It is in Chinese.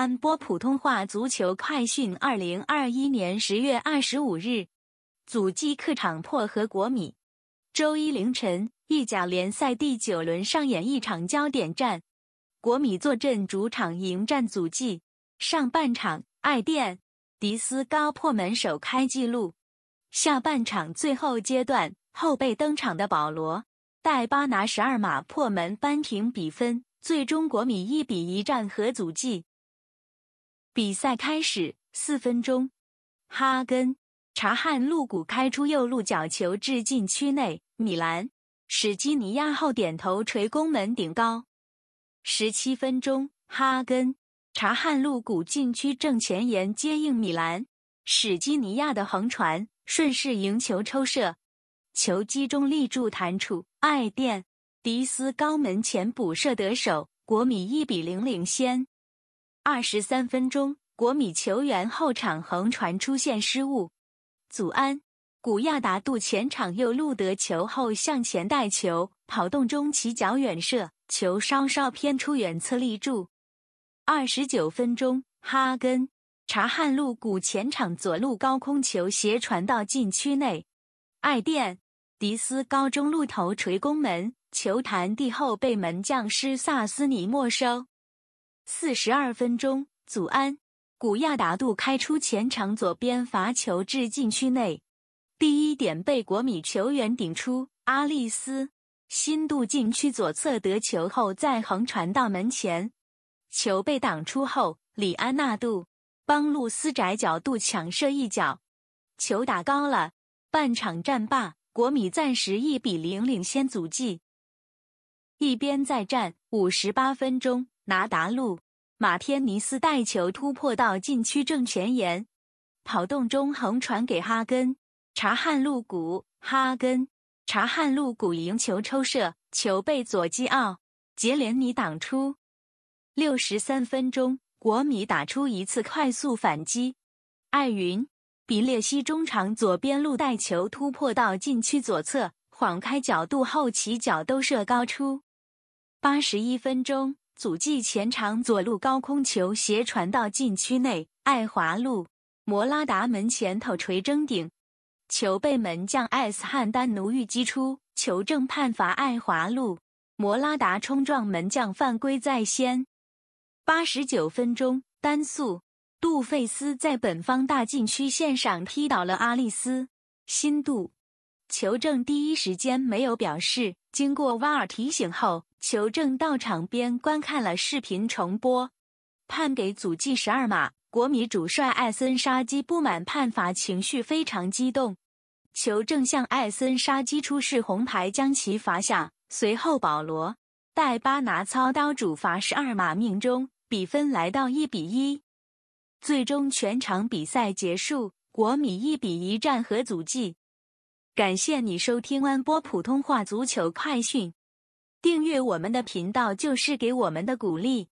安播普通话足球快讯。二零二一年十月二十五日，祖籍客场破和国米。周一凌晨，意甲联赛第九轮上演一场焦点战，国米坐镇主场迎战祖籍。上半场，艾电迪斯高破门首开纪录。下半场最后阶段，后辈登场的保罗带巴拿十二码破门扳平比分，最终国米一比一战和祖籍。比赛开始四分钟，哈根查汉路古开出右路角球至禁区内，米兰史基尼亚后点头垂攻门顶高。十七分钟，哈根查汉路古禁区正前沿接应米兰史基尼亚的横传，顺势迎球抽射，球击中立柱弹出，爱电迪斯高门前补射得手，国米一比零领先。二十三分钟，国米球员后场横传出现失误，祖安·古亚达杜前场右路得球后向前带球，跑动中起脚远射，球稍稍偏出远侧立柱。二十九分钟，哈根·查汉路古前场左路高空球斜传到禁区内，艾电·迪斯高中路头锤攻门，球弹地后被门将施萨斯尼没收。四十二分钟，祖安古亚达杜开出前场左边罚球至禁区内，第一点被国米球员顶出。阿利斯新度禁区左侧得球后，再横传到门前，球被挡出后，里安纳度帮路斯窄角度抢射一脚，球打高了。半场战罢，国米暂时一比零领先足迹。一边再战五十八分钟。拿达路马天尼斯带球突破到禁区正前沿，跑动中横传给哈根查汉路古，哈根查汉路古赢球抽射，球被左基奥杰连尼挡出。六十三分钟，国米打出一次快速反击，艾云比列西中场左边路带球突破到禁区左侧，晃开角度后起脚兜射高出。八十一分钟。祖继前场左路高空球斜传到禁区内，爱华路·摩拉达门前头锤争顶，球被门将艾斯汉丹奴预击出，球证判罚爱华路·摩拉达冲撞门将犯规在先。八十九分钟，丹素·杜费斯在本方大禁区线上踢倒了阿利斯·新杜，球证第一时间没有表示，经过瓦尔提醒后。球证到场边观看了视频重播，判给祖迹十二码。国米主帅艾森沙基不满判罚，情绪非常激动。球证向艾森沙基出示红牌，将其罚下。随后，保罗戴巴拿操刀主罚十二码命中，比分来到一比一。最终，全场比赛结束，国米一比一战和祖迹。感谢你收听安波普通话足球快讯。订阅我们的频道就是给我们的鼓励。